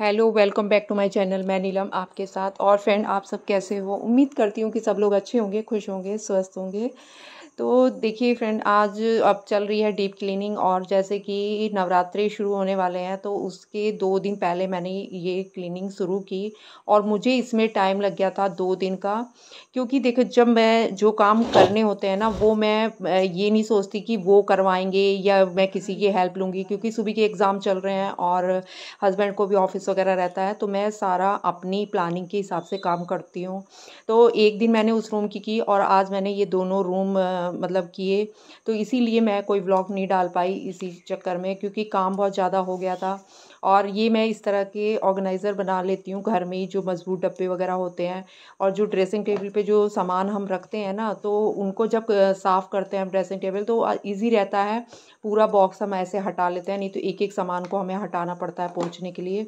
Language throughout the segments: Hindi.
hello welcome back to my channel मैं नीलम आपके साथ और फ्रेंड आप सब कैसे हो उम्मीद करती हूँ कि सब लोग अच्छे होंगे खुश होंगे स्वस्थ होंगे तो देखिए फ्रेंड आज अब चल रही है डीप क्लीनिंग और जैसे कि नवरात्रि शुरू होने वाले हैं तो उसके दो दिन पहले मैंने ये क्लीनिंग शुरू की और मुझे इसमें टाइम लग गया था दो दिन का क्योंकि देखो जब मैं जो काम करने होते हैं ना वो मैं ये नहीं सोचती कि वो करवाएंगे या मैं किसी की हेल्प लूँगी क्योंकि सुबह के एग्ज़ाम चल रहे हैं और हस्बैंड को भी ऑफिस वगैरह रहता है तो मैं सारा अपनी प्लानिंग के हिसाब से काम करती हूँ तो एक दिन मैंने उस रूम की की और आज मैंने ये दोनों रूम मतलब किए तो इसीलिए मैं कोई व्लॉग नहीं डाल पाई इसी चक्कर में क्योंकि काम बहुत ज़्यादा हो गया था और ये मैं इस तरह के ऑर्गेनाइज़र बना लेती हूँ घर में ही जो मजबूत डब्बे वगैरह होते हैं और जो ड्रेसिंग टेबल पे जो सामान हम रखते हैं ना तो उनको जब साफ़ करते हैं हम ड्रेसिंग टेबल तो ईजी रहता है पूरा बॉक्स हम ऐसे हटा लेते हैं नहीं तो एक एक सामान को हमें हटाना पड़ता है पहुँचने के लिए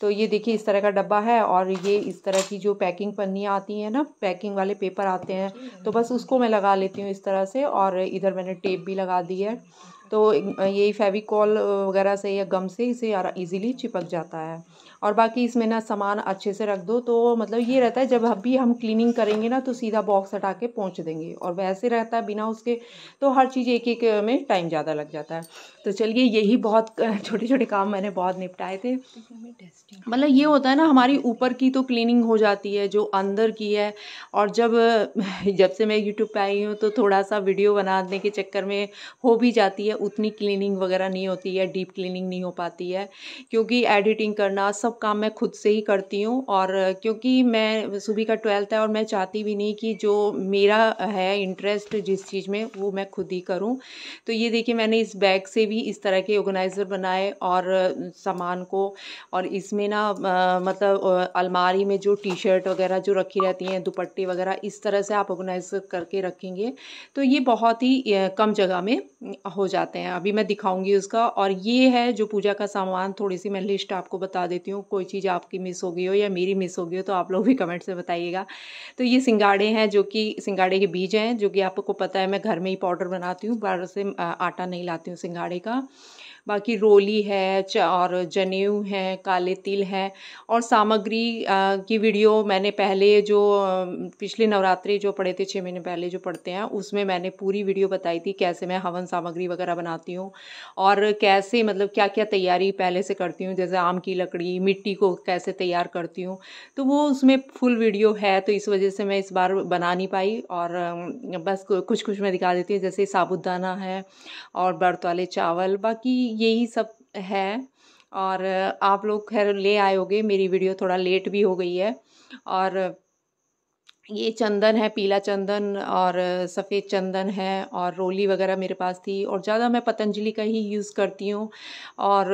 तो ये देखिए इस तरह का डब्बा है और ये इस तरह की जो पैकिंग पन्नियाँ आती हैं ना पैकिंग वाले पेपर आते हैं तो बस उसको मैं लगा लेती हूँ इस तरह से और इधर मैंने टेप भी लगा दी है तो ये फेविकॉल वगैरह से या गम से इसे ईज़िली चिपक जाता है और बाकी इसमें ना सामान अच्छे से रख दो तो मतलब ये रहता है जब अब भी हम क्लीनिंग करेंगे ना तो सीधा बॉक्स हटा के पहुँच देंगे और वैसे रहता है बिना उसके तो हर चीज़ एक एक में टाइम ज़्यादा लग जाता है तो चलिए यही बहुत छोटे छोटे काम मैंने बहुत निपटाए थे मतलब ये होता है ना हमारी ऊपर की तो क्लीनिंग हो जाती है जो अंदर की है और जब जब से मैं यूट्यूब पर आई हूँ तो थोड़ा सा वीडियो बनाने के चक्कर में हो भी जाती है उतनी क्लीनिंग वगैरह नहीं होती है डीप क्लीनिंग नहीं हो पाती है क्योंकि एडिटिंग करना सब सब काम मैं खुद से ही करती हूँ और क्योंकि मैं सुबह का ट्वेल्थ है और मैं चाहती भी नहीं कि जो मेरा है इंटरेस्ट जिस चीज़ में वो मैं खुद ही करूँ तो ये देखिए मैंने इस बैग से भी इस तरह के ऑर्गेनाइज़र बनाए और सामान को और इसमें ना मतलब अलमारी में जो टी शर्ट वगैरह जो रखी रहती हैं दुपट्टे वगैरह इस तरह से आप ऑर्गेनाइज करके रखेंगे तो ये बहुत ही कम जगह में हो जाते हैं अभी मैं दिखाऊंगी उसका और ये है जो पूजा का सामान थोड़ी सी मैं लिस्ट आपको बता देती हूँ हूँ कोई चीज़ आपकी मिस हो गई हो या मेरी मिस हो गई हो तो आप लोग भी कमेंट्स से बताइएगा तो ये सिंगाड़े हैं जो कि सिंगाड़े के बीज हैं जो कि आपको पता है मैं घर में ही पाउडर बनाती हूँ बाहर से आटा नहीं लाती हूँ सिंगाड़े का बाकी रोली है और जनेऊ है काले तिल है और सामग्री की वीडियो मैंने पहले जो पिछले नवरात्रि जो पढ़े थे छः महीने पहले जो पढ़ते हैं उसमें मैंने पूरी वीडियो बताई थी कैसे मैं हवन सामग्री वगैरह बनाती हूँ और कैसे मतलब क्या क्या तैयारी पहले से करती हूँ जैसे आम की लकड़ी मिट्टी को कैसे तैयार करती हूँ तो वो उसमें फुल वीडियो है तो इस वजह से मैं इस बार बना नहीं पाई और बस कुछ कुछ मैं दिखा देती हूँ जैसे साबुदाना है और बर्त वाले चावल बाकी यही सब है और आप लोग खैर ले आए होगे मेरी वीडियो थोड़ा लेट भी हो गई है और ये चंदन है पीला चंदन और सफ़ेद चंदन है और रोली वगैरह मेरे पास थी और ज़्यादा मैं पतंजलि का ही यूज़ करती हूँ और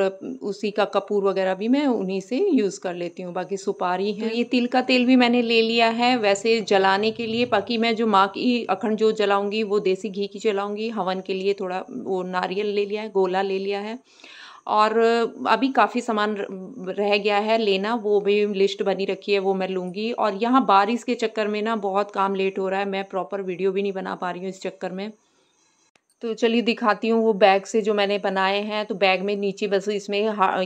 उसी का कपूर वगैरह भी मैं उन्हीं से यूज़ कर लेती हूँ बाकी सुपारी है तो ये तिल का तेल भी मैंने ले लिया है वैसे जलाने के लिए बाकी मैं जो माँ की अखंड जो जलाऊँगी वो देसी घी की जलाऊँगी हवन के लिए थोड़ा वो नारियल ले लिया है गोला ले लिया है और अभी काफ़ी सामान रह गया है लेना वो भी लिस्ट बनी रखी है वो मैं लूँगी और यहाँ बारिश के चक्कर में ना बहुत काम लेट हो रहा है मैं प्रॉपर वीडियो भी नहीं बना पा रही हूँ इस चक्कर में तो चलिए दिखाती हूँ वो बैग से जो मैंने बनाए हैं तो बैग में नीचे बस इसमें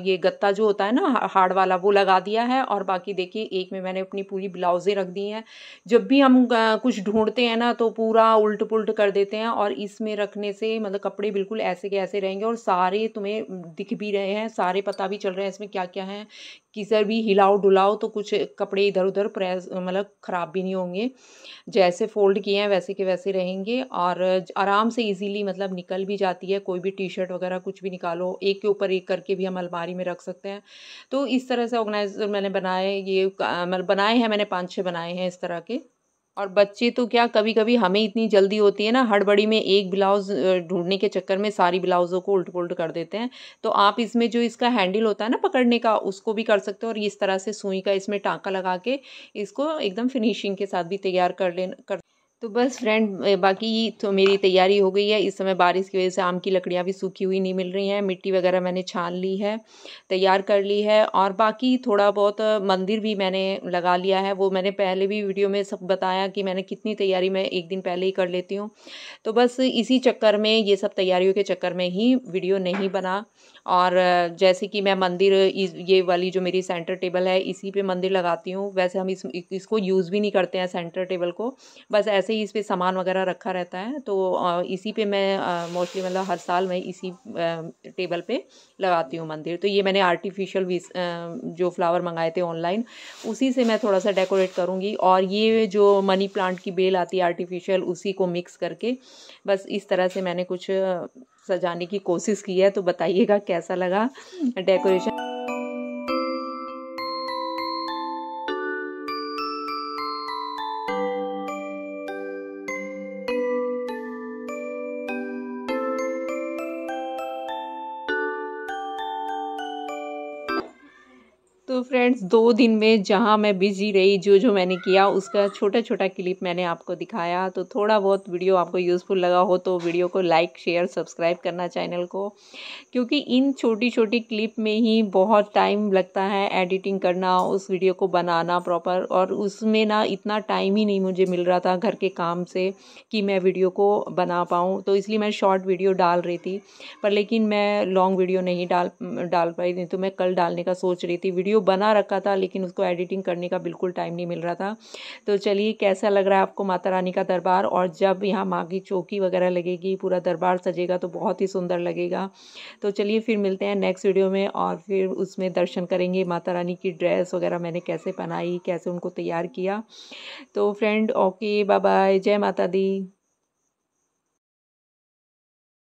ये गत्ता जो होता है ना हार्ड वाला वो लगा दिया है और बाकी देखिए एक में मैंने अपनी पूरी ब्लाउज़ें रख दी हैं जब भी हम कुछ ढूंढते हैं ना तो पूरा उल्ट पुल्ट कर देते हैं और इसमें रखने से मतलब कपड़े बिल्कुल ऐसे के ऐसे रहेंगे और सारे तुम्हें दिख भी रहे हैं सारे पता भी चल रहे हैं इसमें क्या क्या है कि सर भी हिलाओ डुलाओ तो कुछ कपड़े इधर उधर प्रेस मतलब ख़राब भी नहीं होंगे जैसे फ़ोल्ड किए हैं वैसे के वैसे रहेंगे और आराम से इजीली मतलब निकल भी जाती है कोई भी टी शर्ट वगैरह कुछ भी निकालो एक के ऊपर एक करके भी हम अलमारी में रख सकते हैं तो इस तरह से ऑर्गेनाइज़र मैंने बनाए ये मतलब बनाए हैं मैंने पाँच छः बनाए हैं इस तरह के और बच्चे तो क्या कभी कभी हमें इतनी जल्दी होती है ना हड़बड़ी में एक ब्लाउज़ ढूंढने के चक्कर में सारी ब्लाउज़ों को उल्ट पुलट कर देते हैं तो आप इसमें जो इसका हैंडल होता है ना पकड़ने का उसको भी कर सकते हो और इस तरह से सुई का इसमें टाँका लगा के इसको एकदम फिनिशिंग के साथ भी तैयार कर ले कर तो बस फ्रेंड बाकी तो मेरी तैयारी हो गई है इस समय बारिश की वजह से आम की लकड़ियाँ भी सूखी हुई नहीं मिल रही हैं मिट्टी वगैरह मैंने छान ली है तैयार कर ली है और बाकी थोड़ा बहुत मंदिर भी मैंने लगा लिया है वो मैंने पहले भी वीडियो में सब बताया कि मैंने कितनी तैयारी मैं एक दिन पहले ही कर लेती हूँ तो बस इसी चक्कर में ये सब तैयारियों के चक्कर में ही वीडियो नहीं बना और जैसे कि मैं मंदिर ये वाली जो मेरी सेंटर टेबल है इसी पर मंदिर लगाती हूँ वैसे हम इसको यूज़ भी नहीं करते हैं सेंटर टेबल को बस ऐसे से ही इस पर सामान वगैरह रखा रहता है तो इसी पे मैं मोस्टली मतलब हर साल मैं इसी टेबल पे लगाती हूँ मंदिर तो ये मैंने आर्टिफिशियल जो फ्लावर मंगाए थे ऑनलाइन उसी से मैं थोड़ा सा डेकोरेट करूँगी और ये जो मनी प्लांट की बेल आती है आर्टिफिशियल उसी को मिक्स करके बस इस तरह से मैंने कुछ सजाने की कोशिश की है तो बताइएगा कैसा लगा डेकोरेशन तो फ्रेंड्स दो दिन में जहाँ मैं बिजी रही जो जो मैंने किया उसका छोटा छोटा क्लिप मैंने आपको दिखाया तो थोड़ा बहुत वीडियो आपको यूज़फुल लगा हो तो वीडियो को लाइक शेयर सब्सक्राइब करना चैनल को क्योंकि इन छोटी छोटी क्लिप में ही बहुत टाइम लगता है एडिटिंग करना उस वीडियो को बनाना प्रॉपर और उसमें ना इतना टाइम ही नहीं मुझे मिल रहा था घर के काम से कि मैं वीडियो को बना पाऊँ तो इसलिए मैं शॉर्ट वीडियो डाल रही थी पर लेकिन मैं लॉन्ग वीडियो नहीं डाल डाल पाई थी तो मैं कल डालने का सोच रही थी वीडियो बना रखा था लेकिन उसको एडिटिंग करने का बिल्कुल टाइम नहीं मिल रहा था तो चलिए कैसा लग रहा है आपको माता रानी का दरबार और जब यहाँ माँ की चौकी वगैरह लगेगी पूरा दरबार सजेगा तो बहुत ही सुंदर लगेगा तो चलिए फिर मिलते हैं नेक्स्ट वीडियो में और फिर उसमें दर्शन करेंगे माता रानी की ड्रेस वगैरह मैंने कैसे पहनाई कैसे उनको तैयार किया तो फ्रेंड ओके बाय बाय जय माता दी